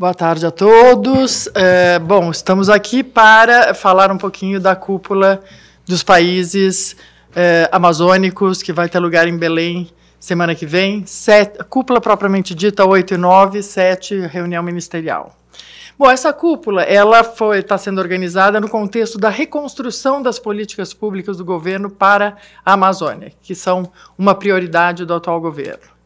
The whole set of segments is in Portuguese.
Boa tarde a todos. É, bom, estamos aqui para falar um pouquinho da cúpula dos países é, amazônicos que vai ter lugar em Belém semana que vem. Sete, cúpula propriamente dita, 8 e 9, 7, reunião ministerial. Bom, essa cúpula ela está sendo organizada no contexto da reconstrução das políticas públicas do governo para a Amazônia, que são uma prioridade do atual governo.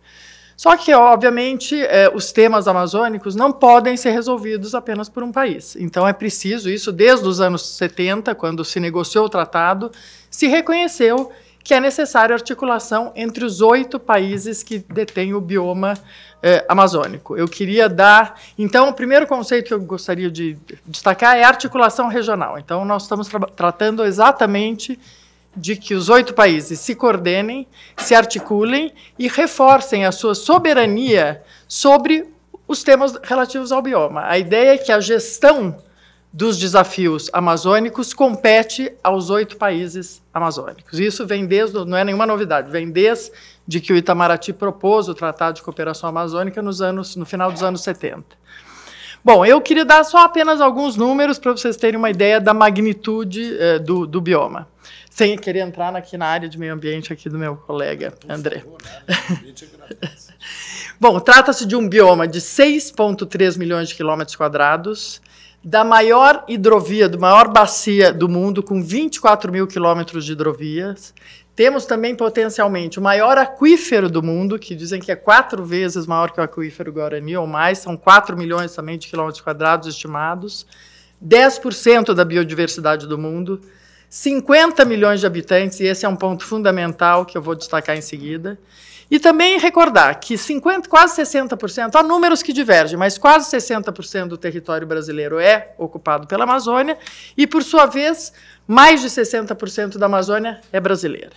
Só que, obviamente, é, os temas amazônicos não podem ser resolvidos apenas por um país. Então, é preciso isso, desde os anos 70, quando se negociou o tratado, se reconheceu que é necessária articulação entre os oito países que detêm o bioma é, amazônico. Eu queria dar. Então, o primeiro conceito que eu gostaria de destacar é a articulação regional. Então, nós estamos tra tratando exatamente de que os oito países se coordenem, se articulem e reforcem a sua soberania sobre os temas relativos ao bioma. A ideia é que a gestão dos desafios amazônicos compete aos oito países amazônicos. Isso vem desde, não é nenhuma novidade, vem desde que o Itamaraty propôs o Tratado de Cooperação Amazônica nos anos, no final dos anos 70. Bom, eu queria dar só apenas alguns números para vocês terem uma ideia da magnitude eh, do, do bioma sem querer entrar aqui na área de meio ambiente aqui do meu colega Por André. Favor, né? Bom, trata-se de um bioma de 6,3 milhões de quilômetros quadrados, da maior hidrovia, do maior bacia do mundo, com 24 mil quilômetros de hidrovias. Temos também potencialmente o maior aquífero do mundo, que dizem que é quatro vezes maior que o aquífero Guarani ou mais, são 4 milhões também de quilômetros quadrados estimados, 10% da biodiversidade do mundo. 50 milhões de habitantes, e esse é um ponto fundamental que eu vou destacar em seguida. E também recordar que 50, quase 60%, há números que divergem, mas quase 60% do território brasileiro é ocupado pela Amazônia, e, por sua vez, mais de 60% da Amazônia é brasileira.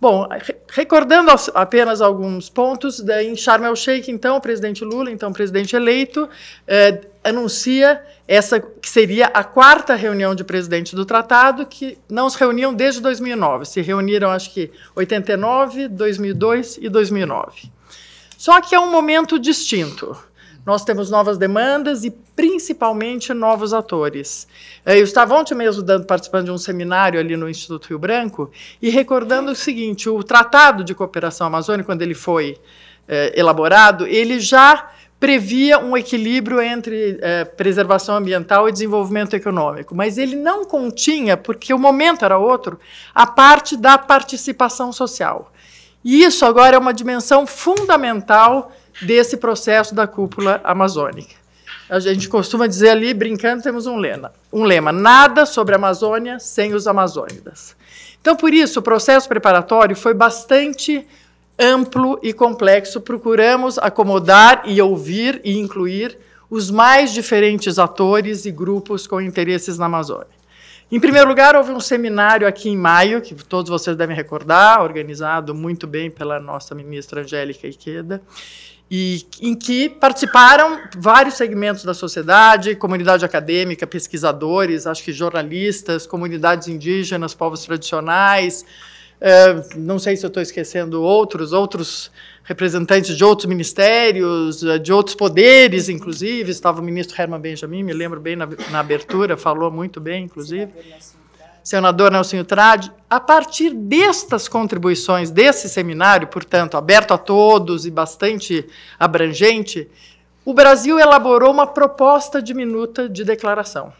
Bom, recordando apenas alguns pontos, em Sharm el-Sheikh, então, o presidente Lula, então presidente eleito, eh, anuncia essa que seria a quarta reunião de presidente do tratado, que não se reuniam desde 2009. Se reuniram, acho que, 89, 2002 e 2009. Só que é um momento distinto nós temos novas demandas e principalmente novos atores. Eh, eu estava ontem mesmo dando, participando de um seminário ali no Instituto Rio Branco e recordando o seguinte: o Tratado de Cooperação Amazônica, quando ele foi eh, elaborado, ele já previa um equilíbrio entre eh, preservação ambiental e desenvolvimento econômico, mas ele não continha, porque o momento era outro, a parte da participação social. E isso agora é uma dimensão fundamental desse processo da cúpula amazônica. A gente costuma dizer ali, brincando, temos um lema, um lema: nada sobre a Amazônia sem os amazônidas. Então, por isso, o processo preparatório foi bastante amplo e complexo. Procuramos acomodar e ouvir e incluir os mais diferentes atores e grupos com interesses na Amazônia. Em primeiro lugar, houve um seminário aqui em maio, que todos vocês devem recordar, organizado muito bem pela nossa ministra Angélica Iqueda, e em que participaram vários segmentos da sociedade, comunidade acadêmica, pesquisadores, acho que jornalistas, comunidades indígenas, povos tradicionais, é, não sei se eu estou esquecendo outros, outros representantes de outros ministérios, é, de outros poderes, inclusive, estava o ministro Herman Benjamin, me lembro bem na, na abertura, falou muito bem, inclusive senador Nelson Trade, a partir destas contribuições desse seminário, portanto, aberto a todos e bastante abrangente, o Brasil elaborou uma proposta diminuta minuta de declaração.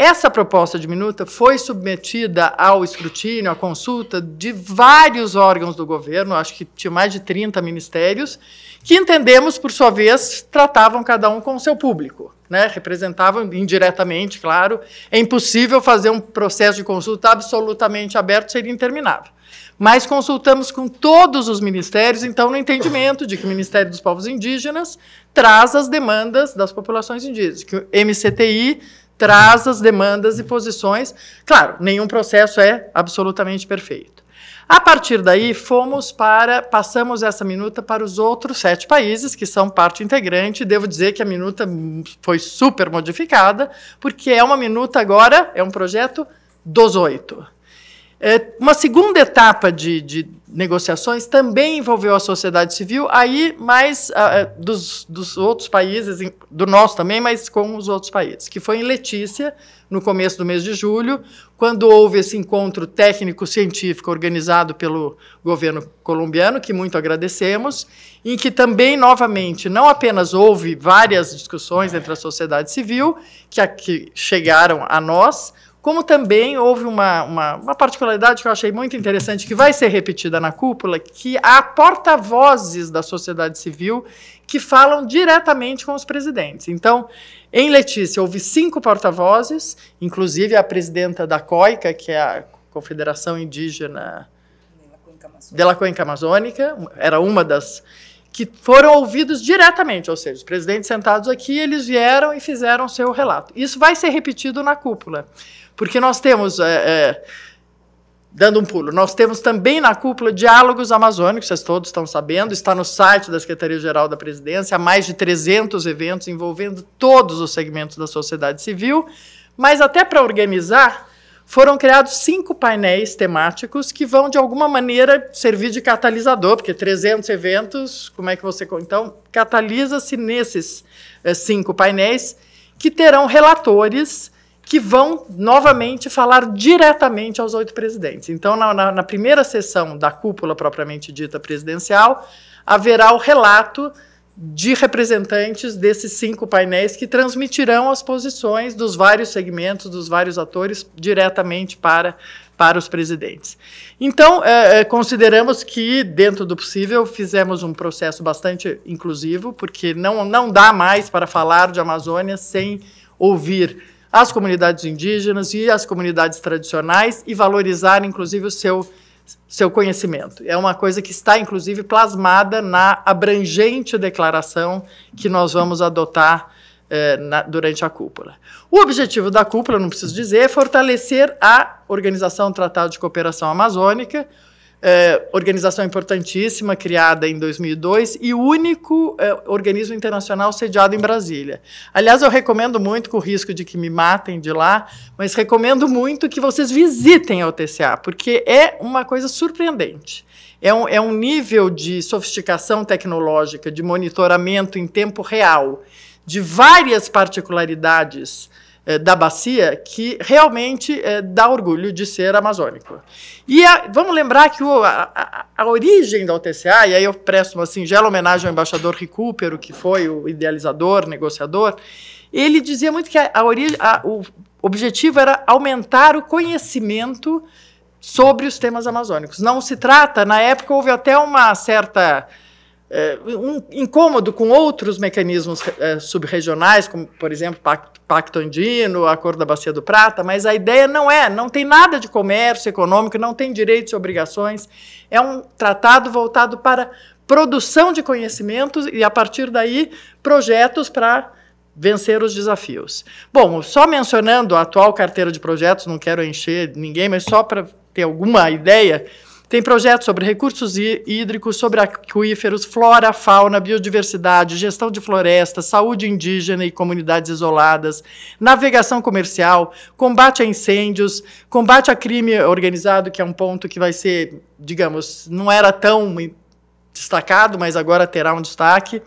Essa proposta de minuta foi submetida ao escrutínio, à consulta de vários órgãos do governo, acho que tinha mais de 30 ministérios, que entendemos, por sua vez, tratavam cada um com o seu público. Né? Representavam indiretamente, claro. É impossível fazer um processo de consulta absolutamente aberto, seria interminável. Mas consultamos com todos os ministérios, então, no entendimento de que o Ministério dos Povos Indígenas traz as demandas das populações indígenas, que o MCTI traz as demandas e posições. Claro, nenhum processo é absolutamente perfeito. A partir daí, fomos para, passamos essa minuta para os outros sete países que são parte integrante. Devo dizer que a minuta foi super modificada, porque é uma minuta agora, é um projeto dos oito. É, uma segunda etapa de, de, negociações também envolveu a sociedade civil, aí mais ah, é, dos, dos, outros países, do nosso também, mas com os outros países, que foi em Letícia, no começo do mês de julho, quando houve esse encontro técnico-científico organizado pelo governo colombiano, que muito agradecemos, em que também, novamente, não apenas houve várias discussões entre a sociedade civil, que, que chegaram a nós, como também houve uma, uma, uma, particularidade que eu achei muito interessante, que vai ser repetida na cúpula, que há porta-vozes da sociedade civil que falam diretamente com os presidentes. Então, em Letícia, houve cinco porta-vozes, inclusive a presidenta da COICA, que é a Confederação Indígena de la Cuenca Amazônica, era uma das que foram ouvidos diretamente, ou seja, os presidentes sentados aqui, eles vieram e fizeram seu relato. Isso vai ser repetido na cúpula. Porque nós temos. É, é, dando um pulo, nós temos também na cúpula diálogos amazônicos, vocês todos estão sabendo, está no site da Secretaria-Geral da Presidência, há mais de 300 eventos envolvendo todos os segmentos da sociedade civil, mas até para organizar, foram criados cinco painéis temáticos que vão, de alguma maneira, servir de catalisador, porque 300 eventos, como é que você... Então, catalisa-se nesses é, cinco painéis, que terão relatores que vão novamente falar diretamente aos oito presidentes. Então, na, na, na primeira sessão da cúpula propriamente dita presidencial, haverá o relato de representantes desses cinco painéis que transmitirão as posições dos vários segmentos, dos vários atores, diretamente para, para os presidentes. Então, é, é consideramos que, dentro do possível, fizemos um processo bastante inclusivo, porque não, não dá mais para falar de Amazônia sem ouvir as comunidades indígenas e as comunidades tradicionais e valorizar, inclusive, o seu, seu conhecimento. É uma coisa que está, inclusive, plasmada na abrangente declaração que nós vamos adotar eh, na, durante a cúpula. O objetivo da cúpula, não preciso dizer, é fortalecer a Organização Tratado de Cooperação Amazônica, é, organização importantíssima criada em 2002 e único é, organismo internacional sediado em Brasília. Aliás, eu recomendo muito, com o risco de que me matem de lá, mas recomendo muito que vocês visitem a UTCA, porque é uma coisa surpreendente. É um, é um nível de sofisticação tecnológica, de monitoramento em tempo real, de várias particularidades eh, da bacia que realmente eh, dá orgulho de ser amazônico. E a, vamos lembrar que o, a, a, a, origem da UTCA, e aí eu presto assim, é uma singela homenagem ao embaixador Recupero, que foi o idealizador, negociador, ele dizia muito que a, origem, o objetivo era aumentar o conhecimento sobre os temas amazônicos. Não se trata, na época houve até uma certa é, um incômodo com outros mecanismos é, subregionais, como, por exemplo, pacto, pacto Andino, Acordo da Bacia do Prata, mas a ideia não é, não tem nada de comércio econômico, não tem direitos e obrigações, é um tratado voltado para produção de conhecimentos e, a partir daí, projetos para vencer os desafios. Bom, só mencionando a atual carteira de projetos, não quero encher ninguém, mas só para ter alguma ideia, tem projetos sobre recursos hídricos, sobre aquíferos, flora, fauna, biodiversidade, gestão de florestas, saúde indígena e comunidades isoladas, navegação comercial, combate a incêndios, combate a crime organizado, que é um ponto que vai ser, digamos, não era tão destacado, mas agora terá um destaque.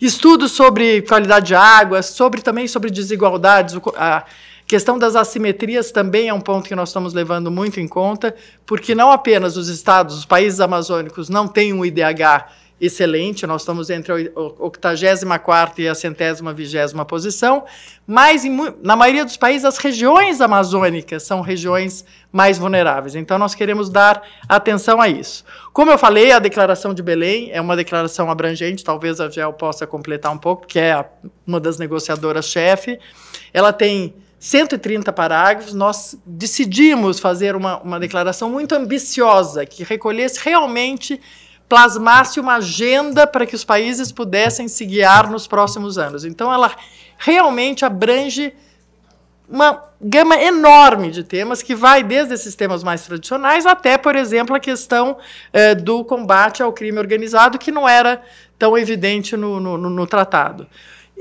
Estudos sobre qualidade de água, sobre também sobre desigualdades, a, Questão das assimetrias também é um ponto que nós estamos levando muito em conta, porque não apenas os estados, os países amazônicos não têm um IDH excelente, nós estamos entre a 84 e a centésima vigésima posição, mas em, na maioria dos países as regiões amazônicas são regiões mais vulneráveis. Então nós queremos dar atenção a isso. Como eu falei, a declaração de Belém é uma declaração abrangente, talvez a GEL possa completar um pouco, que é uma das negociadoras chefe. Ela tem 130 parágrafos, nós decidimos fazer uma, uma declaração muito ambiciosa, que recolhesse realmente, plasmasse uma agenda para que os países pudessem se guiar nos próximos anos. Então, ela realmente abrange uma gama enorme de temas que vai desde esses temas mais tradicionais até, por exemplo, a questão eh, do combate ao crime organizado, que não era tão evidente no, no, no tratado.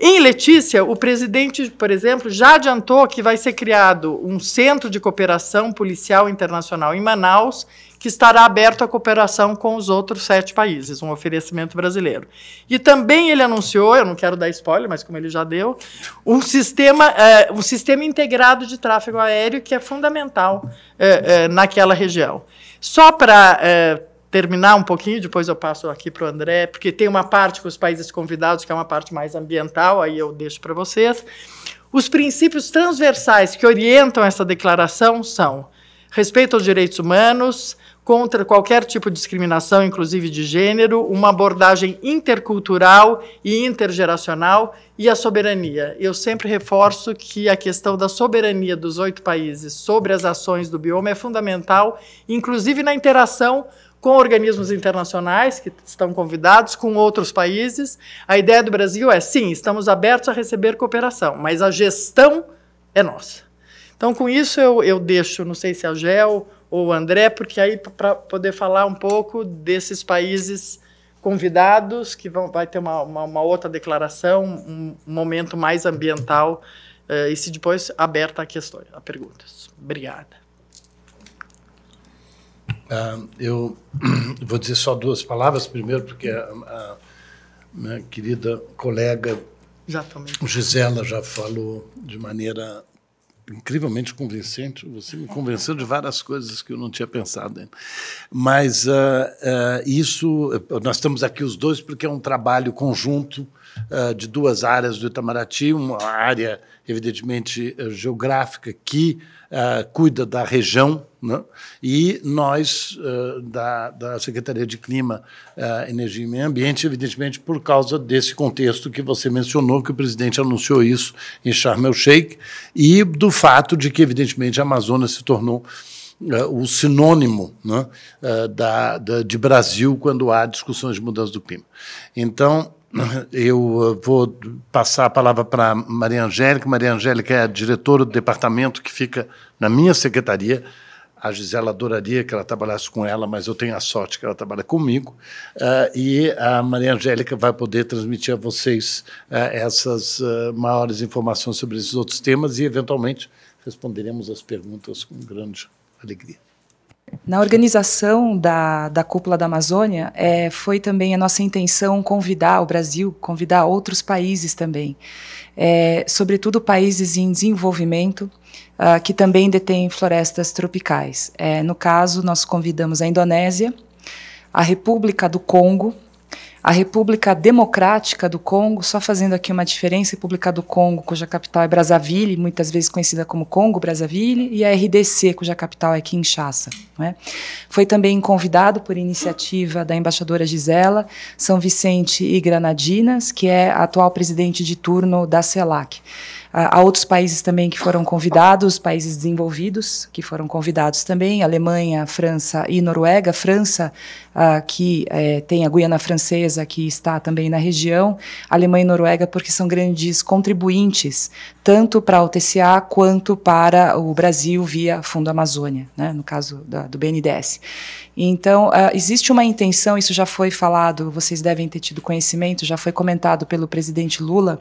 Em Letícia, o presidente, por exemplo, já adiantou que vai ser criado um centro de cooperação policial internacional em Manaus, que estará aberto à cooperação com os outros sete países, um oferecimento brasileiro. E também ele anunciou, eu não quero dar spoiler, mas como ele já deu, um sistema, eh, um sistema integrado de tráfego aéreo que é fundamental eh, eh, naquela região. Só para terminar um pouquinho, depois eu passo aqui para o André, porque tem uma parte com os países convidados, que é uma parte mais ambiental, aí eu deixo para vocês. Os princípios transversais que orientam essa declaração são respeito aos direitos humanos, contra qualquer tipo de discriminação, inclusive de gênero, uma abordagem intercultural e intergeracional e a soberania. Eu sempre reforço que a questão da soberania dos oito países sobre as ações do bioma é fundamental, inclusive na interação com organismos internacionais que estão convidados, com outros países. A ideia do Brasil é, sim, estamos abertos a receber cooperação, mas a gestão é nossa. Então, com isso, eu, eu deixo, não sei se a é Gel ou o André, porque aí para poder falar um pouco desses países convidados, que vão, vai ter uma, uma, uma outra declaração, um momento mais ambiental, eh, e se depois aberta a questões, a perguntas. Obrigada. Uh, eu vou dizer só duas palavras primeiro, porque a, a minha querida colega Exatamente. Gisela já falou de maneira incrivelmente convincente. Você me convenceu de várias coisas que eu não tinha pensado ainda. Mas uh, uh, isso, nós estamos aqui os dois porque é um trabalho conjunto uh, de duas áreas do Itamaraty, uma área evidentemente, eh, geográfica que uh, cuida da região, né? e nós, uh, da, da, Secretaria de Clima, uh, Energia e Meio Ambiente, evidentemente, por causa desse contexto que você mencionou, que o presidente anunciou isso em Sharm el-Sheikh, e do fato de que, evidentemente, a Amazônia se tornou o sinônimo né, da, da, de Brasil quando há discussões de mudança do clima. Então, Eu uh, vou passar a palavra para Maria Angélica. Maria Angélica é a diretora do departamento que fica na minha secretaria. A Gisela adoraria que ela trabalhasse com ela, mas eu tenho a sorte que ela trabalha comigo. Uh, e a Maria Angélica vai poder transmitir a vocês uh, essas maiores informações sobre esses outros temas e, eventualmente, responderemos as perguntas com grande alegria. Na organização da, da Cúpula da Amazônia, é, foi também a nossa intenção convidar o Brasil, convidar outros países também, é, sobretudo países em desenvolvimento, uh, que também detêm florestas tropicais. É, no caso, nós convidamos a Indonésia, a República do Congo, a República Democrática do Congo, só fazendo aqui uma diferença, República do Congo, cuja capital é Brazzaville, muitas vezes conhecida como Congo Brazzaville, e a RDC, cuja capital é Kinshasa. É? Foi também convidado por iniciativa da embaixadora Gisela São Vicente e Granadinas, que é a atual presidente de turno da CELAC. Ah, há outros países também que foram convidados, países desenvolvidos que foram convidados também, Alemanha, França e Noruega. França, uh, que é, tem a Guiana Francesa, que está também na região, Alemanha e Noruega, porque são grandes contribuintes, tanto para a UTCA quanto para o Brasil via Fundo Amazônia, né, no caso da, do BNDES. Então, uh, existe uma intenção, isso já foi falado, vocês devem ter tido conhecimento, já foi comentado pelo presidente Lula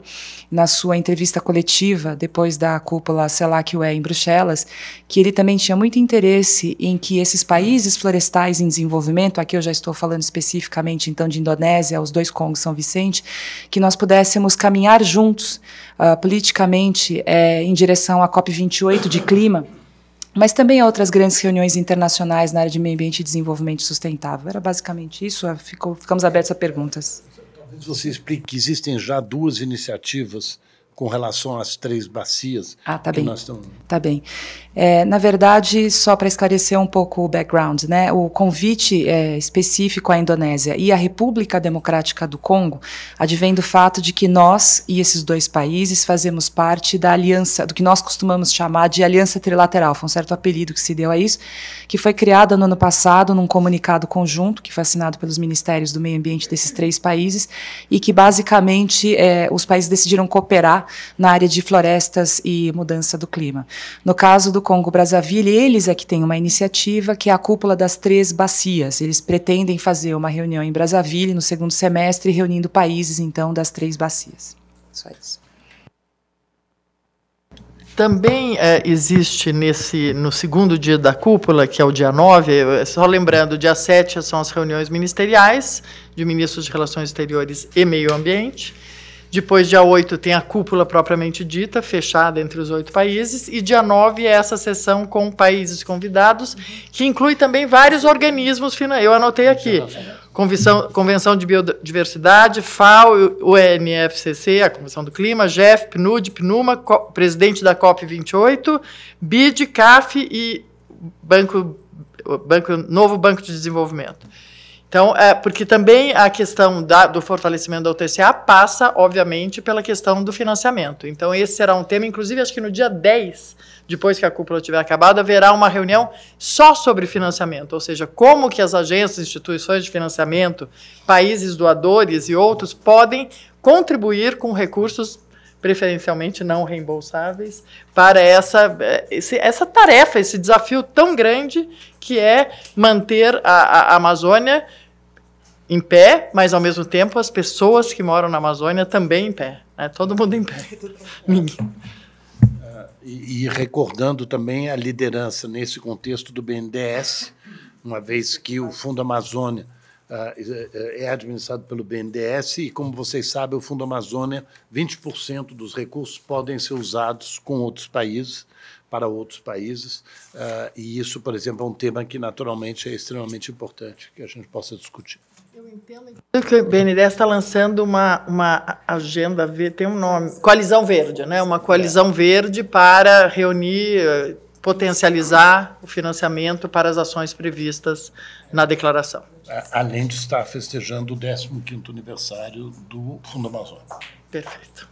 na sua entrevista coletiva executiva, depois da cúpula CELAC UE é, em Bruxelas, que ele também tinha muito interesse em que esses países florestais em desenvolvimento, aqui eu já estou falando especificamente então de Indonésia, os dois Congos São Vicente, que nós pudéssemos caminhar juntos uh, politicamente eh, em direção à COP28 de clima mas também a outras grandes reuniões internacionais na área de meio ambiente e desenvolvimento sustentável. Era basicamente isso, ah, ficou, ficamos abertos a perguntas. Talvez você explique que existem já duas iniciativas com relação às três bacias. Ah, tá bem. Nós estamos... Tá bem. É, na verdade, só para esclarecer um pouco o background, né? O convite é, específico à Indonésia e à República Democrática do Congo advém do fato de que nós e esses dois países fazemos parte da aliança, do que nós costumamos chamar de aliança trilateral. Foi um certo apelido que se deu a isso, que foi criada no ano passado num comunicado conjunto que foi assinado pelos ministérios do meio ambiente desses três países e que basicamente é, os países decidiram cooperar na área de florestas e mudança do clima. No caso do Congo Brazzaville, eles é que têm uma iniciativa que é a cúpula das três bacias. Eles pretendem fazer uma reunião em Brazzaville no segundo semestre, reunindo países então das três bacias. Só isso. Também é, existe nesse no segundo dia da cúpula, que é o dia 9, é, é, só lembrando, dia 7 são as reuniões ministeriais de ministros de Relações Exteriores e Meio Ambiente. Depois, dia 8, tem a cúpula propriamente dita, fechada entre os oito países. E dia 9 é essa sessão com países convidados, que inclui também vários organismos Eu anotei aqui. Convenção, Convenção de Biodiversidade, FAO, UNFCC, a Convenção do Clima, GEF, PNUD, PNUMA, Co presidente da COP28, BID, CAF e Banco, Banco, Novo Banco de Desenvolvimento. Então, é, porque também a questão da, do fortalecimento da UTCA passa, obviamente, pela questão do financiamento. Então, esse será um tema, inclusive, acho que no dia 10, depois que a cúpula tiver acabada, haverá uma reunião só sobre financiamento, ou seja, como que as agências, instituições de financiamento, países doadores e outros podem contribuir com recursos preferencialmente não reembolsáveis, para essa, eh, essa tarefa, esse desafio tão grande que é manter a, a Amazônia em pé, mas ao mesmo tempo as pessoas que moram na Amazônia também em pé. Né? Todo mundo em pé. Ninguém. Ah, e recordando também a liderança nesse contexto do BNDES, uma vez que o Fundo Amazônia ah, eh, eh, é administrado pelo BNDES e, como vocês sabem, o Fundo Amazônia, 20% dos recursos podem ser usados com outros países, para outros países, ah, e isso, por exemplo, é um tema que, naturalmente, é extremamente importante que a gente possa discutir. Eu entendo que o BNDES está lançando uma, uma agenda, tem um nome, coalizão verde, né? uma coalizão é. verde para reunir, eh, potencializar o financiamento para as ações previstas na declaração além de estar festejando o 15º aniversário do Fundo Amazônia. Perfeito.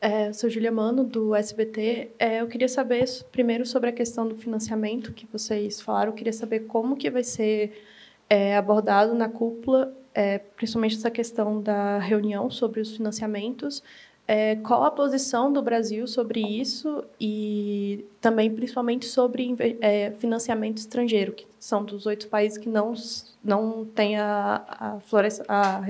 É, sou Julia Mano, do SBT. É, eu queria saber, primeiro, sobre a questão do financiamento que vocês falaram. Eu queria saber como que vai ser é, abordado na cúpula, é, principalmente essa questão da reunião sobre os financiamentos é, qual a posição do Brasil sobre isso e também, principalmente, sobre é, financiamento estrangeiro, que são dos oito países que não, não têm a, a, floresta, a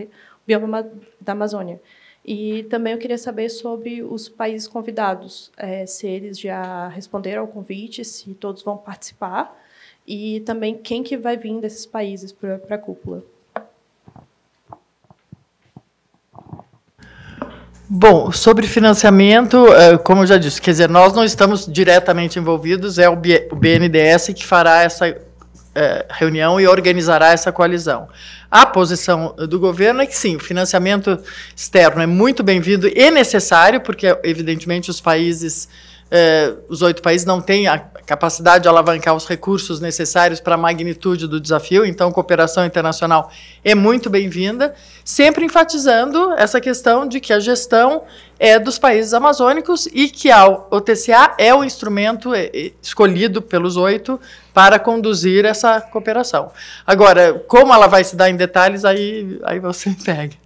bioma da Amazônia. E também eu queria saber sobre os países convidados, é, se eles já responderam ao convite, se todos vão participar, e também quem que vai vir desses países para a cúpula. Bom, sobre financiamento, eh, como eu já disse, quer dizer, nós não estamos diretamente envolvidos, é o BNDES que fará essa eh, reunião e organizará essa coalizão. A posição do governo é que sim, o financiamento externo é muito bem-vindo e necessário, porque evidentemente os países eh, os oito países não têm a capacidade de alavancar os recursos necessários para a magnitude do desafio, então cooperação internacional é muito bem-vinda, sempre enfatizando essa questão de que a gestão é dos países amazônicos e que a OTCA é o instrumento é, é, escolhido pelos oito para conduzir essa cooperação. Agora, como ela vai se dar em detalhes, aí, aí você pega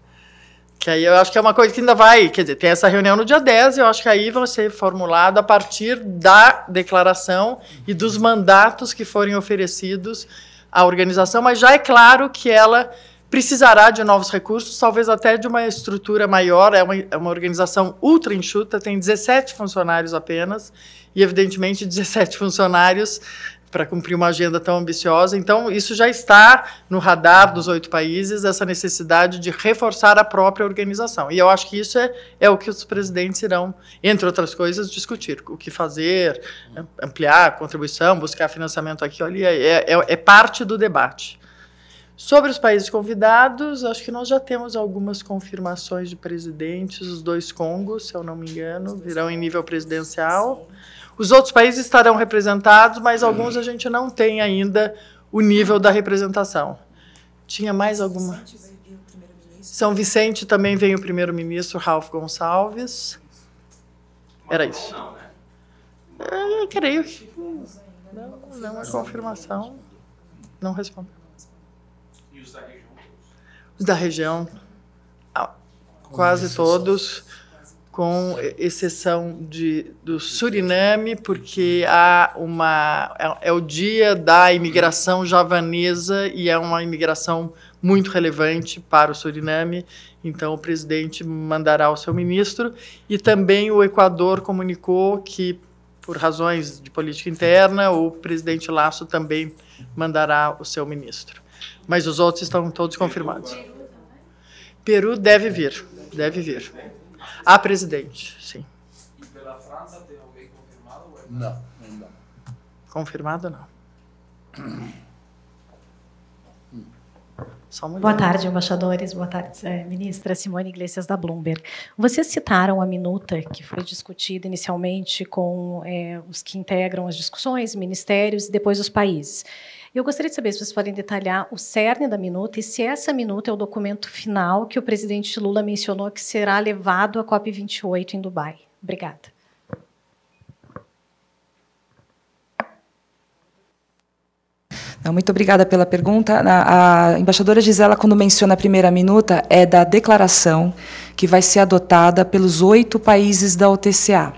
que aí eu acho que é uma coisa que ainda vai, quer dizer, tem essa reunião no dia 10 e eu acho que aí vai ser formulado a partir da declaração e dos mandatos que forem oferecidos à organização, mas já é claro que ela precisará de novos recursos, talvez até de uma estrutura maior. É uma, é uma organização ultra enxuta, tem 17 funcionários apenas, e evidentemente 17 funcionários para cumprir uma agenda tão ambiciosa. Então, isso já está no radar dos oito países, essa necessidade de reforçar a própria organização. E eu acho que isso é, é o que os presidentes irão, entre outras coisas, discutir. O que fazer, ampliar a contribuição, buscar financiamento aqui ou ali, é, é, é, é parte do debate. Sobre os países convidados, acho que nós já temos algumas confirmações de presidentes. Os dois Congos, se eu não me engano, virão em nível presidencial. Sim. Os outros países estarão representados, mas alguns a gente não tem ainda o nível da representação. Tinha mais alguma? São Vicente também vem o primeiro-ministro Ralph Gonçalves. Era isso. Eu né? ah, creio que. Não, não é confirmação. Não respondeu. E os da região? Os da região. Ah, quase todos com exceção de, do Suriname, porque uhum. há uma é, é, o dia da imigração javanesa e é uma imigração muito relevante para o Suriname. Então, o presidente mandará o seu ministro e também o Equador comunicou que, por razões de política interna, o presidente Lasso também mandará o seu ministro. Mas os outros estão todos confirmados. Peru deve vir, deve vir. A presidente, sim. E pela França tem alguém confirmado? Ou é não, ainda não. Confirmado não. Boa tarde, embaixadores. Boa tarde, ministra Simone Iglesias da Bloomberg. Vocês citaram a minuta que foi discutida inicialmente com é, os que integram as discussões, ministérios e depois os países. Eu gostaria de saber se vocês podem detalhar o cerne da minuta e se essa minuta é o documento final que o presidente Lula mencionou que será levado à COP28 em Dubai. Obrigada. muito obrigada pela pergunta. A, a, embaixadora Gisela, quando menciona a primeira minuta, é da declaração que vai ser adotada pelos oito países da OTCA.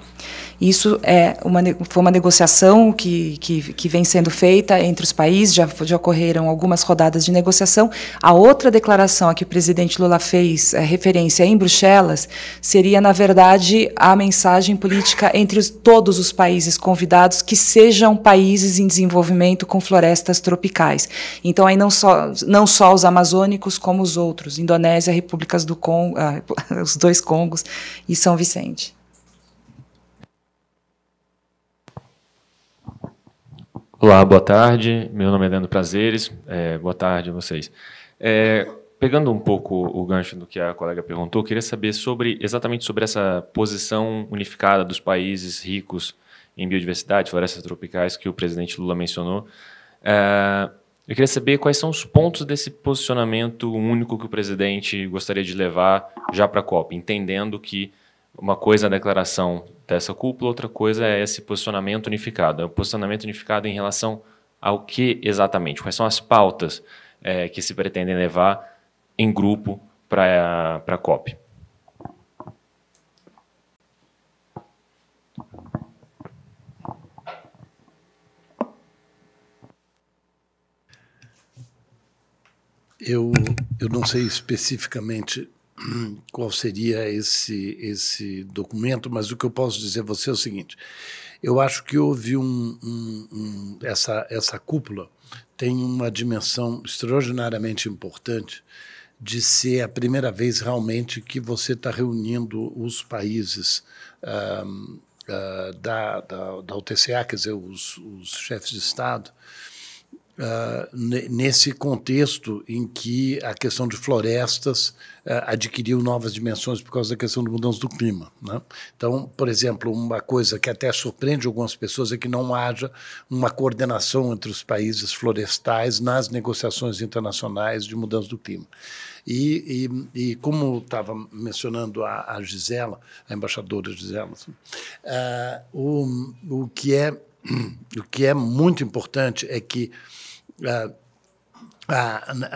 Isso é uma, foi uma negociação que, que, que vem sendo feita entre os países, já, já ocorreram algumas rodadas de negociação. A outra declaração a que o presidente Lula fez é, referência em Bruxelas seria, na verdade, a mensagem política entre os, todos os países convidados que sejam países em desenvolvimento com florestas tropicais. Então, aí não só, não só os amazônicos, como os outros, Indonésia, Repúblicas do Congo, ah, os dois Congos e São Vicente. Olá, boa tarde. Meu nome é Leandro Prazeres. É, boa tarde a vocês. É, pegando um pouco o gancho do que a colega perguntou, queria saber sobre exatamente sobre essa posição unificada dos países ricos em biodiversidade, florestas tropicais, que o presidente Lula mencionou. É, eu queria saber quais são os pontos desse posicionamento único que o presidente gostaria de levar já para a COP, entendendo que uma coisa é a declaração dessa cúpula, outra coisa é esse posicionamento unificado. É o posicionamento unificado em relação ao que exatamente? Quais são as pautas é, que se pretendem levar em grupo para a COP? Eu, eu não sei especificamente qual seria esse, esse documento, mas o que eu posso dizer a você é o seguinte: eu acho que houve um, um, um essa, essa cúpula tem uma dimensão extraordinariamente importante de ser a primeira vez realmente que você está reunindo os países um, ah, da, da, da UTCA, quer dizer, os, os chefes de Estado, Uh, nesse contexto em que a questão de florestas uh, adquiriu novas dimensões por causa da questão da mudança do clima. Né? Então, por exemplo, uma coisa que até surpreende algumas pessoas é que não haja uma coordenação entre os países florestais nas negociações internacionais de mudança do clima. E, e, e como estava mencionando a, a, Gisela, a embaixadora Gisela, uh, o, o, que é, o que é muito importante é que é,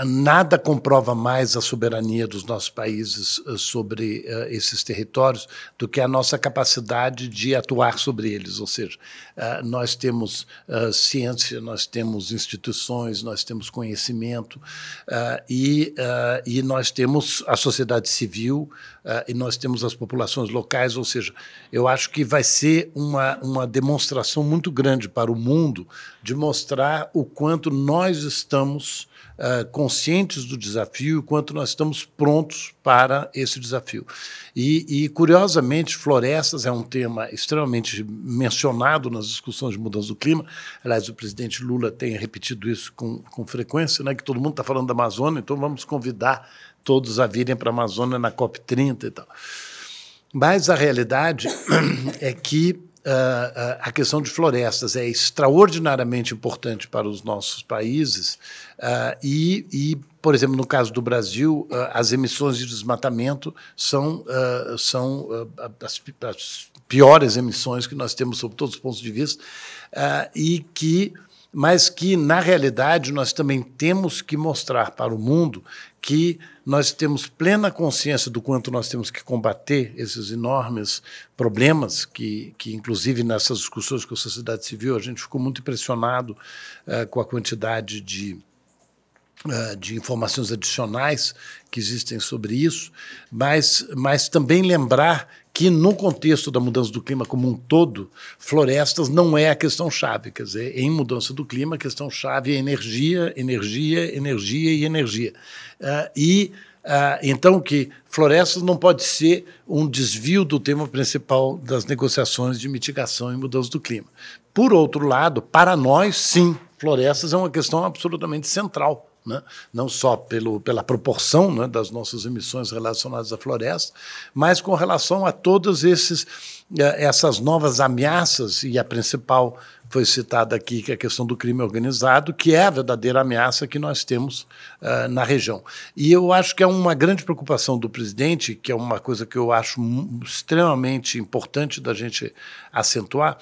nada comprova mais a soberania dos nossos países eh, sobre eh, esses territórios do que a nossa capacidade de atuar sobre eles. Ou seja, eh, nós temos ciência, nós temos instituições, nós temos conhecimento e, e nós temos a sociedade civil e nós temos as populações locais. Ou seja, eu acho que vai ser uma, uma demonstração muito grande para o mundo de mostrar o quanto nós estamos uh, conscientes do desafio, o quanto nós estamos prontos para esse desafio. E, e, curiosamente, florestas é um tema extremamente mencionado nas discussões de mudança do clima. Aliás, o presidente Lula tem repetido isso com, com frequência, né, que todo mundo está falando da Amazônia, então vamos convidar todos a virem para a Amazônia na COP30 e tal. Mas a realidade é que Uh, a questão de florestas é extraordinariamente importante para os nossos países uh, e, e, por exemplo, no caso do Brasil, uh, as emissões de desmatamento são, são as, as, piores emissões que nós temos sob todos os pontos de vista e que mas que, na realidade, nós também temos que mostrar para o mundo que nós temos plena consciência do quanto nós temos que combater esses enormes problemas que, que inclusive nessas discussões com a sociedade civil, a gente ficou muito impressionado uh, com a quantidade de eh, de informações adicionais que existem sobre isso, mas, mas também lembrar que no contexto da mudança do clima como um todo, florestas não é a questão chave. Quer dizer, em mudança do clima, a questão chave é energia, energia, energia e energia. Uh, e uh, então que florestas não pode ser um desvio do tema principal das negociações de mitigação e mudança do clima. Por outro lado, para nós, sim, florestas é uma questão absolutamente central né? não só pelo, pela proporção né, das nossas emissões relacionadas à floresta, mas com relação a todas esses, eh, essas novas ameaças, e a principal foi citada aqui, que é a questão do crime organizado, que é a verdadeira ameaça que nós temos uh, na região. E eu acho que é uma grande preocupação do presidente, que é uma coisa que eu acho extremamente importante da gente acentuar,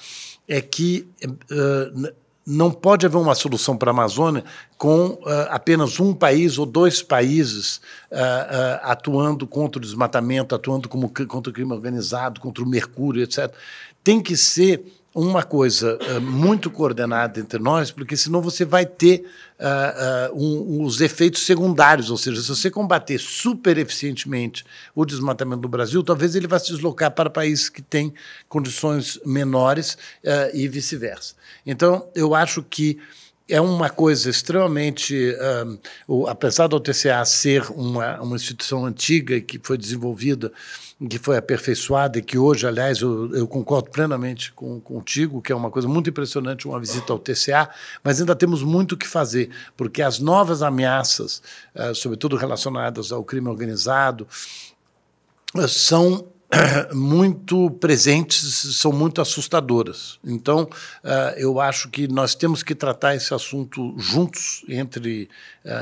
é que uh, não pode haver uma solução para a Amazônia com uh, apenas um país ou dois países uh, uh, atuando contra o desmatamento, atuando como, contra o crime organizado, contra o mercúrio, etc. Tem que ser uma coisa uh, muito coordenada entre nós, porque senão você vai ter uh, uh, um, os efeitos secundários, ou seja, se você combater super eficientemente o desmatamento do Brasil, talvez ele vá se deslocar para países que têm condições menores eh, e vice-versa. Então, eu acho que é uma coisa extremamente. Ah, o, apesar do OTCA ser uma, uma instituição antiga que foi desenvolvida que foi aperfeiçoada e que hoje, aliás, eu, eu, concordo plenamente com, contigo, que é uma coisa muito impressionante uma visita ao TCA, mas ainda temos muito o que fazer, porque as novas ameaças, uh, sobretudo relacionadas ao crime organizado, uh, são muito presentes, são muito assustadoras. Então, ah, eu acho que nós temos que tratar esse assunto juntos, entre,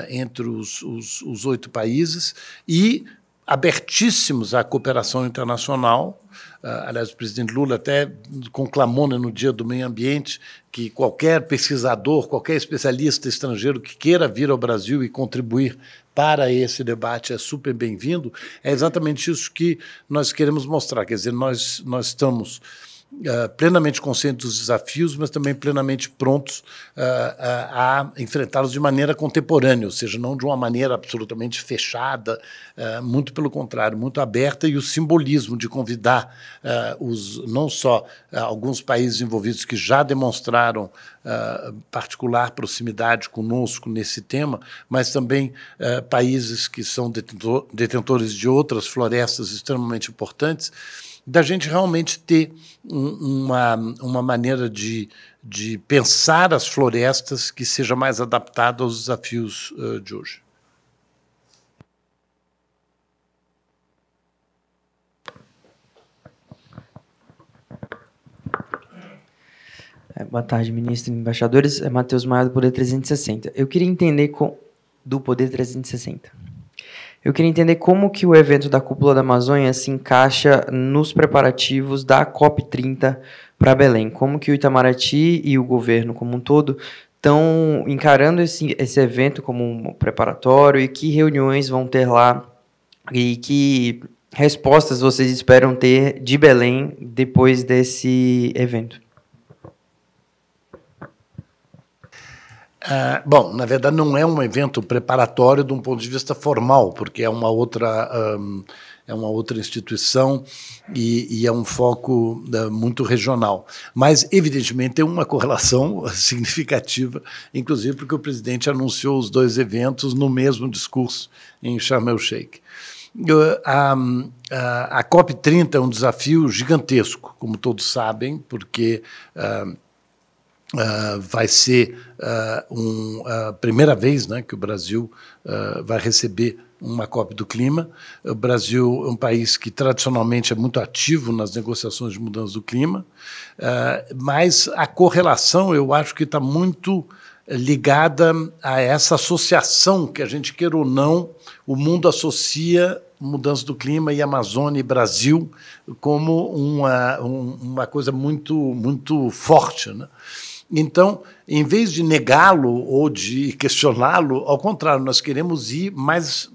entre os, os, os oito países, e abertíssimos à cooperação internacional. Uh, aliás, o presidente Lula até conclamou né, no Dia do Meio Ambiente que qualquer pesquisador, qualquer especialista estrangeiro que queira vir ao Brasil e contribuir para esse debate é super bem-vindo. É exatamente isso que nós queremos mostrar. Quer dizer, nós, nós estamos ah, plenamente conscientes dos desafios, mas também plenamente prontos uh, a enfrentá-los de maneira contemporânea, ou seja, não de uma maneira absolutamente fechada, muito pelo contrário, muito aberta, e o simbolismo de convidar os, não só alguns países envolvidos que já demonstraram particular proximidade conosco nesse tema, mas também países que são detentor, detentores de outras florestas extremamente importantes da gente realmente ter um, uma, uma maneira de, de pensar as florestas que seja mais adaptada aos desafios uh, de hoje. É, boa tarde, ministro e embaixadores. É Matheus Maia, do Poder 360. Eu queria entender com, do Poder 360 eu queria entender como que o evento da Cúpula da Amazônia se encaixa nos preparativos da COP30 para Belém. Como que o Itamaraty e o governo como um todo estão encarando esse, esse evento como um preparatório e que reuniões vão ter lá e que respostas vocês esperam ter de Belém depois desse evento? Ah, bom, na verdade não é um evento preparatório de um ponto de vista formal, porque é uma outra um, é uma outra instituição e, e é um foco uh, muito regional. Mas evidentemente tem uma correlação significativa, inclusive porque o presidente anunciou os dois eventos no mesmo discurso em Sharm el Sheikh. Ah, ah, a, a, a COP30 é um desafio gigantesco, como todos sabem, porque uh, ah, vai ser ah, a uh, um, primeira vez né, que o Brasil ah, vai receber uma COP do clima. O Brasil é um país que tradicionalmente é muito ativo nas negociações de mudança do clima, mas a correlação eu acho que está muito ligada a essa associação que a gente queira ou não, o mundo associa mudança do clima e Amazônia e Brasil como uma, uma coisa muito, muito forte. Né? Então, em vez de negá-lo ou de questioná-lo, ao contrário, nós queremos ir mais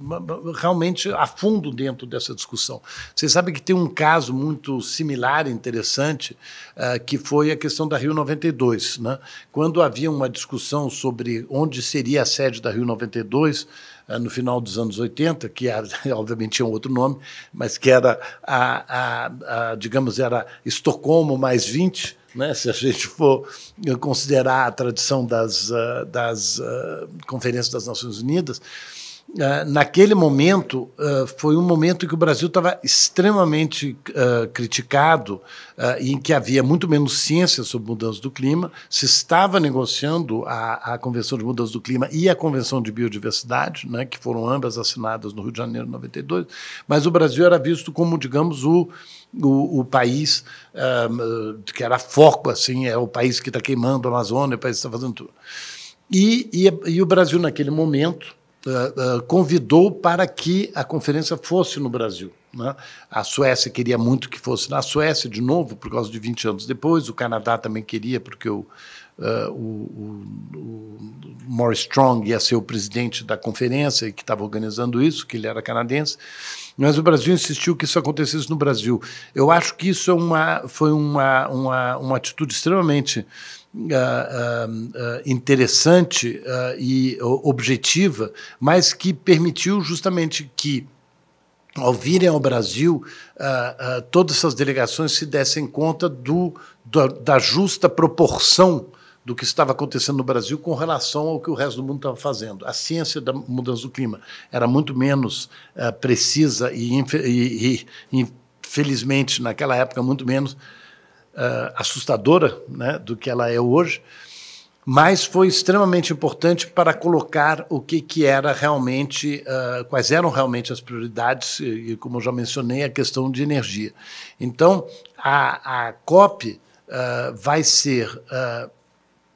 realmente a fundo dentro dessa discussão. Você sabe que tem um caso muito similar, interessante, ah, que foi a questão da Rio 92. Né? Quando havia uma discussão sobre onde seria a sede da Rio 92, ah, no final dos anos 80, que era, obviamente tinha um outro nome, mas que era, a, a, a digamos, era Estocolmo mais 20, né? Se a gente for considerar a tradição das, ah, das ah, conferências das Nações Unidas, ah, naquele momento foi um momento em que o Brasil estava extremamente criticado e em que havia muito menos ciência sobre mudança do clima. Se estava negociando a, a Convenção de Mudança do Clima e a Convenção de Biodiversidade, né, que foram ambas assinadas no Rio de Janeiro de 92, mas o Brasil era visto como, digamos, o o, o país ah, que era foco, assim, é o país que está queimando a Amazônia, o país que está fazendo tudo. E, e, e, o Brasil, naquele momento, uh, uh, convidou para que a conferência fosse no Brasil. Né? A Suécia queria muito que fosse na Suécia, de novo, por causa de 20 anos depois, o Canadá também queria, porque o Uh, o, o, o Morris Strong ia ser o presidente da conferência que estava organizando isso, que ele era canadense, mas o Brasil insistiu que isso acontecesse no Brasil. Eu acho que isso é uma, foi uma, uma, uma atitude extremamente Uh, uh, uh, interessante e objetiva, mas que permitiu justamente que, ao virem ao Brasil, todas essas delegações se dessem conta do, do da justa proporção do que estava acontecendo no Brasil com relação ao que o resto do mundo estava fazendo. A ciência da mudança do clima era muito menos uh, precisa e, infelizmente, naquela época, muito menos uh, assustadora né, do que ela é hoje, mas foi extremamente importante para colocar o que, que era realmente, uh, quais eram realmente as prioridades, e como eu já mencionei, a questão de energia. Então, a, a COP vai ser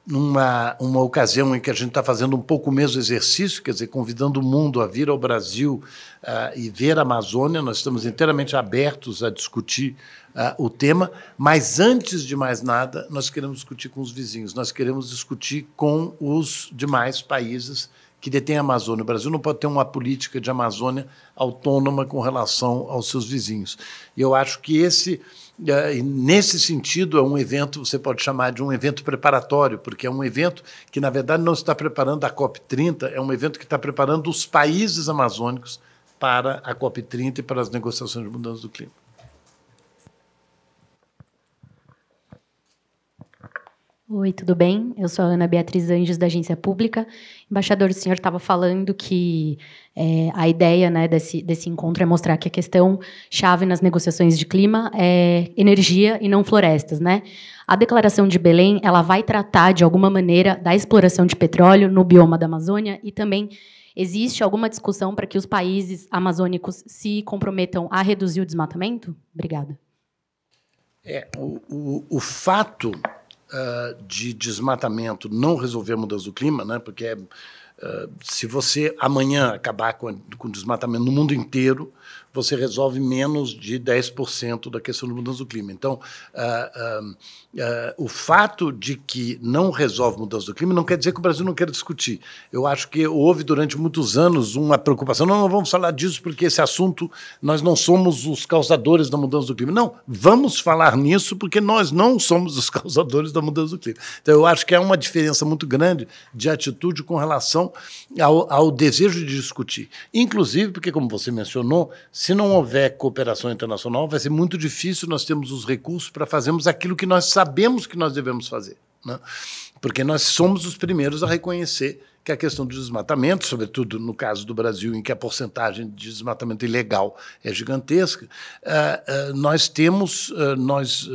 numa uma ocasião em que a gente está fazendo um pouco o mesmo exercício, quer dizer, convidando o mundo a vir ao Brasil uh, e ver a Amazônia, nós estamos inteiramente abertos a discutir uh, o tema, mas antes de mais nada, nós queremos discutir com os vizinhos, nós queremos discutir com os demais países que detêm a Amazônia. O Brasil não pode ter uma política de Amazônia autônoma com relação aos seus vizinhos. E eu acho que esse é, e nesse sentido, é um evento, você pode chamar de um evento preparatório, porque é um evento que, na verdade, não está preparando a COP30, é um evento que está preparando os países amazônicos para a COP30 e para as negociações de mudança do clima. Oi, tudo bem? Eu sou a Ana Beatriz Anjos, da Agência Pública. Embaixador, o senhor estava falando que é, a ideia né, desse, desse encontro é mostrar que a questão chave nas negociações de clima é energia e não florestas. Né? A Declaração de Belém ela vai tratar, de alguma maneira, da exploração de petróleo no bioma da Amazônia e também existe alguma discussão para que os países amazônicos se comprometam a reduzir o desmatamento? Obrigada. É, o, o, o fato uh, de desmatamento não resolver a mudança do clima, né? porque uh, se você amanhã acabar com, com o desmatamento no mundo inteiro, você resolve menos de 10% da questão da mudança do clima. Então, uh, Uh, o fato de que não resolve mudança do clima não quer dizer que o Brasil não queira discutir. Eu acho que houve durante muitos anos uma preocupação. Não, não vamos falar disso porque esse assunto nós não somos os causadores da mudança do clima. Não, vamos falar nisso porque nós não somos os causadores da mudança do clima. Então eu acho que há uma diferença muito grande de atitude com relação ao, ao desejo de discutir. Inclusive porque, como você mencionou, se não houver cooperação internacional, vai ser muito difícil nós termos os recursos para fazermos aquilo que nós sabemos sabemos que nós devemos fazer, né? porque nós somos os primeiros a reconhecer que é a questão do desmatamento, sobretudo no caso do Brasil, em que a porcentagem de desmatamento ilegal é gigantesca, ah, ah, nós temos, ah, nós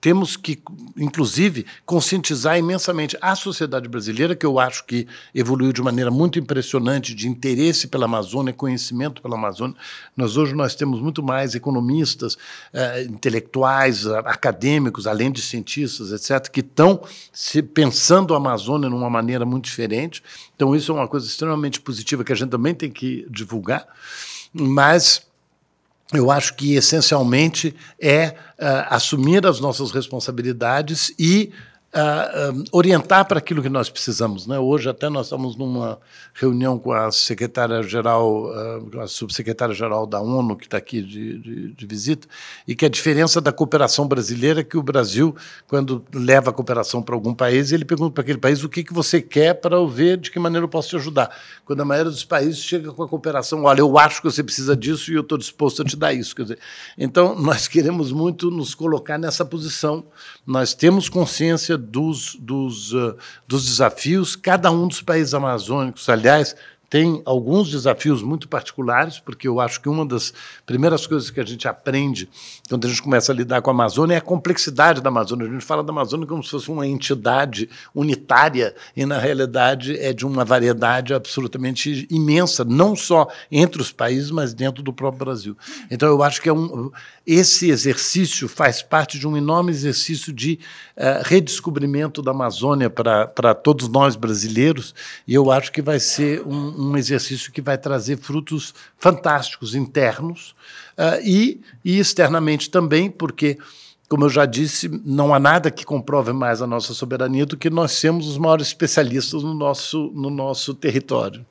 temos que, inclusive, conscientizar imensamente a sociedade brasileira, que eu acho que evoluiu de maneira muito impressionante de interesse pela Amazônia, conhecimento pela Amazônia. Nós hoje nós temos muito mais economistas, intelectuais, acadêmicos, além de cientistas, etc., que estão se pensando a Amazônia de uma maneira muito diferente então, isso é uma coisa extremamente positiva que a gente também tem que divulgar, mas eu acho que essencialmente é uh, assumir as nossas responsabilidades e orientar para aquilo que nós precisamos. Né? Hoje até nós estamos numa reunião com a secretária-geral, a subsecretária-geral da ONU, que está aqui de, de, de, visita, e que a diferença da cooperação brasileira é que o Brasil, quando leva a cooperação para algum país, ele pergunta para aquele país o que, que você quer para eu ver de que maneira eu posso te ajudar. Quando a maioria dos países chega com a cooperação, olha, eu acho que você precisa disso e eu estou disposto a te dar isso. Quer dizer, então, nós queremos muito nos colocar nessa posição. Nós temos consciência dos, dos, uh, dos desafios, cada um dos países amazônicos, aliás, tem alguns desafios muito particulares, porque eu acho que uma das primeiras coisas que a gente aprende quando a gente começa a lidar com a Amazônia é a complexidade da Amazônia. A gente fala da Amazônia como se fosse uma entidade unitária e, na realidade, é de uma variedade absolutamente imensa, não só entre os países, mas dentro do próprio Brasil. Então, eu acho que é um, esse exercício faz parte de um enorme exercício de uh, redescobrimento da Amazônia para todos nós brasileiros, e eu acho que vai ser um um, exercício que vai trazer frutos fantásticos internos uh, e, e externamente também, porque como eu já disse, não há nada que comprove mais a nossa soberania do que nós sermos os maiores especialistas no nosso, no nosso território.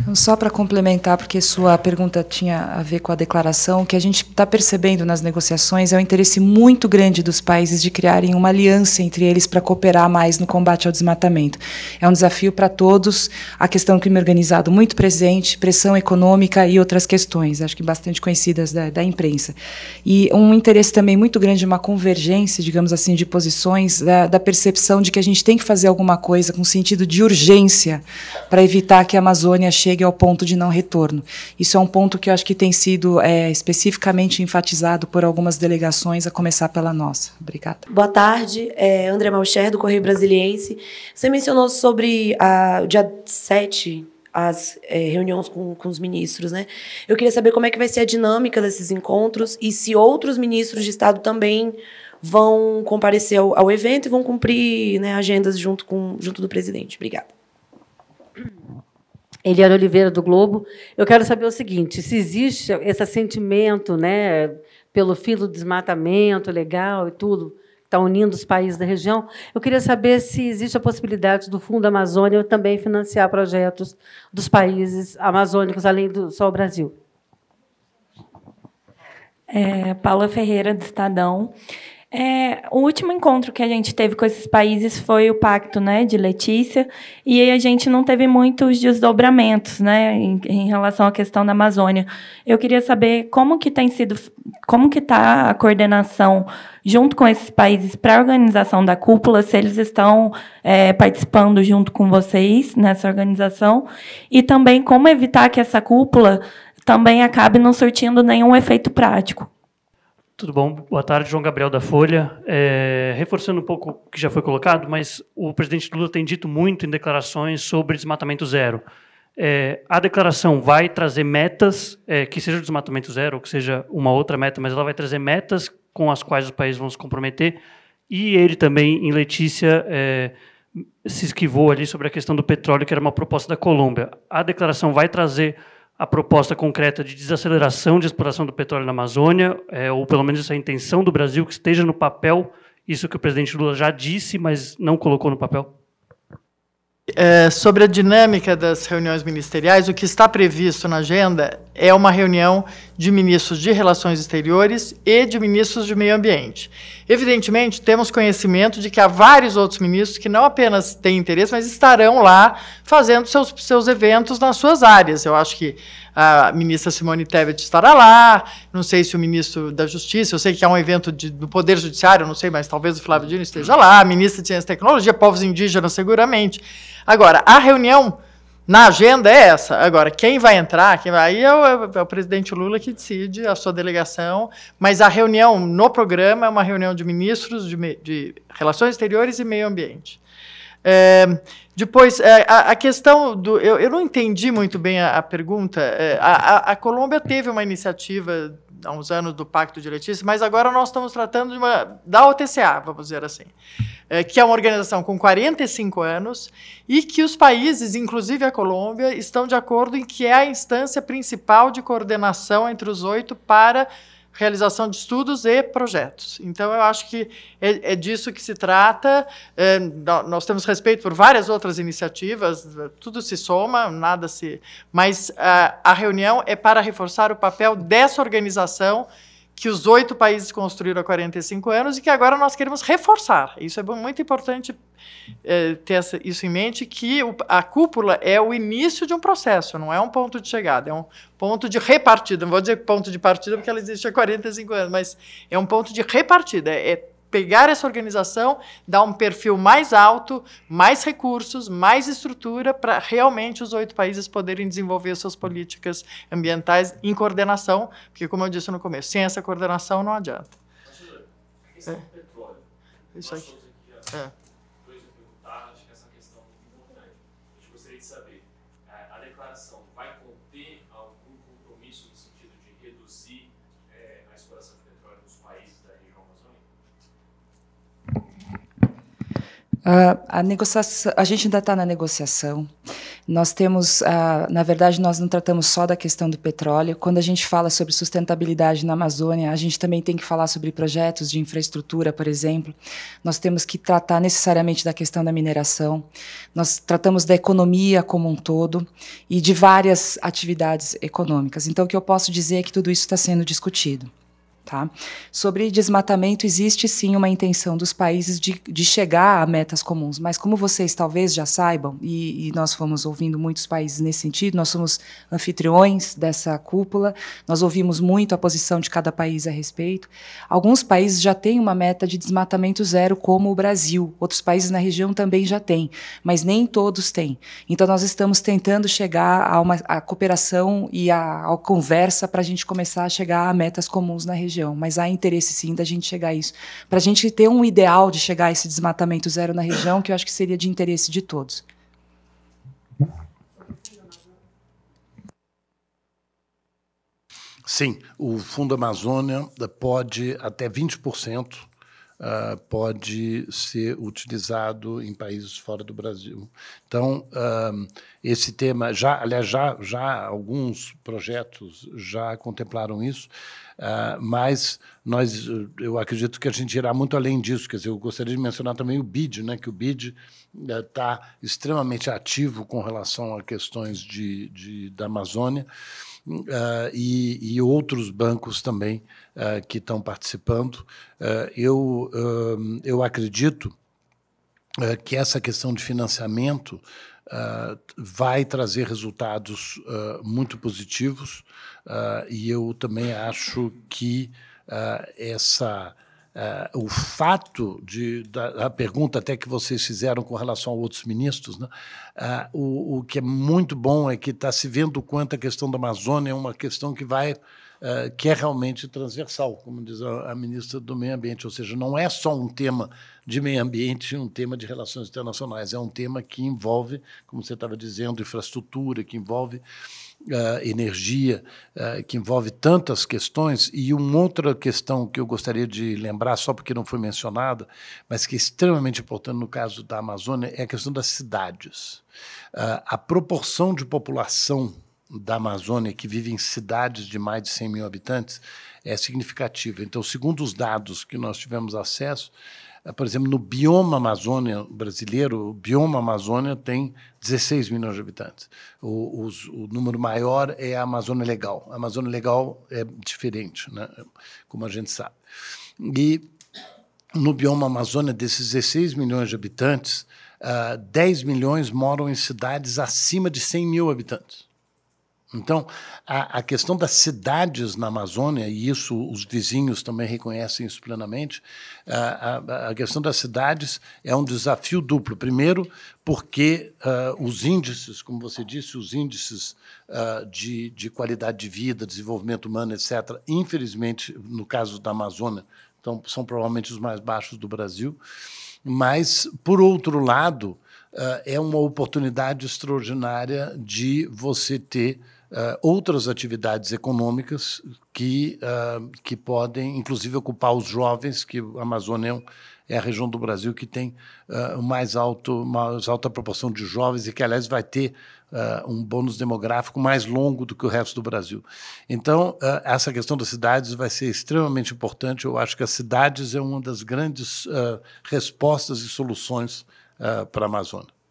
Então, só para complementar, porque sua pergunta tinha a ver com a declaração, o que a gente está percebendo nas negociações é o interesse muito grande dos países de criarem uma aliança entre eles para cooperar mais no combate ao desmatamento. É um desafio para todos, a questão do crime organizado muito presente, pressão econômica e outras questões, acho que bastante conhecidas da, da imprensa. E um interesse também muito grande, uma convergência, digamos assim, de posições, da, da percepção de que a gente tem que fazer alguma coisa com sentido de urgência para evitar que a Amazônia chegue ao ponto de não retorno. Isso é um ponto que eu acho que tem sido é, especificamente enfatizado por algumas delegações, a começar pela nossa. Obrigada. Boa tarde, é André Malcher, do Correio Brasiliense. Você mencionou sobre a, o dia 7 as é, reuniões com, com os ministros, né? Eu queria saber como é que vai ser a dinâmica desses encontros e se outros ministros de Estado também vão comparecer ao, ao evento e vão cumprir né, agendas junto, com, junto do presidente. Obrigada. Eliane Oliveira do Globo. Eu quero saber o seguinte: se existe esse sentimento, né, pelo fim do desmatamento legal e tudo, está unindo os países da região. Eu queria saber se existe a possibilidade do Fundo Amazônia também financiar projetos dos países amazônicos, além do só o Brasil. É, Paula Ferreira, do Estadão. É, o último encontro que a gente teve com esses países foi o Pacto né, de Letícia, e aí a gente não teve muitos desdobramentos né, em, em relação à questão da Amazônia. Eu queria saber como que tem sido, como que está a coordenação junto com esses países para a organização da cúpula, se eles estão é, participando junto com vocês nessa organização, e também como evitar que essa cúpula também acabe não surtindo nenhum efeito prático. Tudo bom? Boa tarde, João Gabriel da Folha. É, reforçando um pouco o que já foi colocado, mas o presidente Lula tem dito muito em declarações sobre desmatamento zero. É, a declaração vai trazer metas, é, que seja o desmatamento zero, ou que seja uma outra meta, mas ela vai trazer metas com as quais os países vão se comprometer. E ele também, em Letícia, é, se esquivou ali sobre a questão do petróleo, que era uma proposta da Colômbia. A declaração vai trazer a proposta concreta de desaceleração de exploração do petróleo na Amazônia, é, ou pelo menos essa é intenção do Brasil, que esteja no papel, isso que o presidente Lula já disse, mas não colocou no papel? É, sobre a dinâmica das reuniões ministeriais, o que está previsto na agenda é uma reunião de ministros de Relações Exteriores e de ministros de Meio Ambiente. Evidentemente, temos conhecimento de que há vários outros ministros que não apenas têm interesse, mas estarão lá fazendo seus, seus eventos nas suas áreas. Eu acho que a ministra Simone Tebet estará lá, não sei se o ministro da Justiça, eu sei que há um evento de, do Poder Judiciário, não sei, mas talvez o Flávio Dino esteja lá, a ministra de Ciência e Tecnologia, povos indígenas, seguramente. Agora, a reunião na agenda é essa. Agora, quem vai entrar, quem vai, aí é o, é o, presidente Lula que decide, a sua delegação, mas a reunião no programa é uma reunião de ministros de, de Relações Exteriores e Meio Ambiente. É, depois, é, a, a, questão do. Eu, eu, não entendi muito bem a, a pergunta. É, a, a, Colômbia teve uma iniciativa há uns anos do Pacto de Letícia, mas agora nós estamos tratando de uma, da OTCA, vamos dizer assim, é, que é uma organização com 45 anos e que os países, inclusive a Colômbia, estão de acordo em que é a instância principal de coordenação entre os oito para realização de estudos e projetos. Então, eu acho que é, é disso que se trata. É, nós temos respeito por várias outras iniciativas, é, tudo se soma, nada se. Mas a, a reunião é para reforçar o papel dessa organização que os oito países construíram há 45 anos e que agora nós queremos reforçar. Isso é muito importante é, ter essa, isso em mente, que o, a cúpula é o início de um processo, não é um ponto de chegada, é um ponto de repartida. Não vou dizer ponto de partida porque ela existe há 45 anos, mas é um ponto de repartida. É, é pegar essa organização, dar um perfil mais alto, mais recursos, mais estrutura para realmente os oito países poderem desenvolver suas políticas ambientais em coordenação, porque como eu disse no começo, sem essa coordenação não adianta. É, é. Isso aqui. É. Uh, a, negociação, a gente ainda está na negociação. Nós temos, uh, na verdade, nós não tratamos só da questão do petróleo. Quando a gente fala sobre sustentabilidade na Amazônia, a gente também tem que falar sobre projetos de infraestrutura, por exemplo. Nós temos que tratar necessariamente da questão da mineração. Nós tratamos da economia como um todo e de várias atividades econômicas. Então, o que eu posso dizer é que tudo isso está sendo discutido. Tá? Sobre desmatamento, existe sim uma intenção dos países de, de chegar a metas comuns, mas como vocês talvez já saibam, e, e nós fomos ouvindo muitos países nesse sentido, nós somos anfitriões dessa cúpula, nós ouvimos muito a posição de cada país a respeito. Alguns países já têm uma meta de desmatamento zero, como o Brasil, outros países na região também já têm, mas nem todos têm. Então, nós estamos tentando chegar a uma a cooperação e a, a conversa para a gente começar a chegar a metas comuns na região região, mas há interesse sim da gente chegar a isso. Para a gente ter um ideal de chegar a esse desmatamento zero na região, que eu acho que seria de interesse de todos. Sim, o Fundo Amazônia pode até 20% uh, pode ser utilizado em países fora do Brasil. Então, ah, esse tema, já, aliás, já, já alguns projetos já contemplaram isso, uh, mas nós, eu acredito que a gente irá muito além disso. Quer dizer, eu gostaria de mencionar também o BID, né, que o BID está eh, uh, extremamente ativo com relação a questões de, de da Amazônia uh, e, e, outros bancos também uh, que estão participando. Uh, eu, eu acredito que essa questão de financiamento vai trazer resultados muito positivos e eu também acho que essa Uh, o fato de, da, da, pergunta até que vocês fizeram com relação a outros ministros, né? uh, o, o, que é muito bom é que está se vendo o quanto a questão da Amazônia é uma questão que vai uh, que é realmente transversal, como diz a, a, ministra do Meio Ambiente, ou seja, não é só um tema de meio ambiente, um tema de relações internacionais, é um tema que envolve, como você estava dizendo, infraestrutura, que envolve uh, energia, uh, que envolve tantas questões, e uma outra questão que eu gostaria de lembrar, só porque não foi mencionada, mas que é extremamente importante no caso da Amazônia, é a questão das cidades. Uh, a proporção de população da Amazônia que vive em cidades de mais de 100 mil habitantes é significativa. Então, segundo os dados que nós tivemos acesso, ah, por exemplo, no bioma Amazônia brasileiro, o bioma Amazônia tem 16 milhões de habitantes. O, os, o número maior é a Amazônia Legal. A Amazônia Legal é diferente, né? como a gente sabe. E no bioma Amazônia, desses 16 milhões de habitantes, uh, ah, 10 milhões moram em cidades acima de 100 mil habitantes. Então, a, a, questão das cidades na Amazônia, e isso os vizinhos também reconhecem isso plenamente, a, a, a questão das cidades é um desafio duplo. Primeiro, porque uh, os índices, como você disse, os índices uh, de, de qualidade de vida, desenvolvimento humano, etc., infelizmente, no caso da Amazônia, então, são provavelmente os mais baixos do Brasil. Mas, por outro lado, uh, é uma oportunidade extraordinária de você ter uh, outras atividades econômicas que, uh, que podem, inclusive, ocupar os jovens, que a Amazônia é a região do Brasil que tem uh, mais, alto, mais alta proporção de jovens e que, aliás, vai ter uh, um bônus demográfico mais longo do que o resto do Brasil. Então, uh, essa questão das cidades vai ser extremamente importante. Eu acho que as cidades é uma das grandes respostas e soluções para a Amazônia.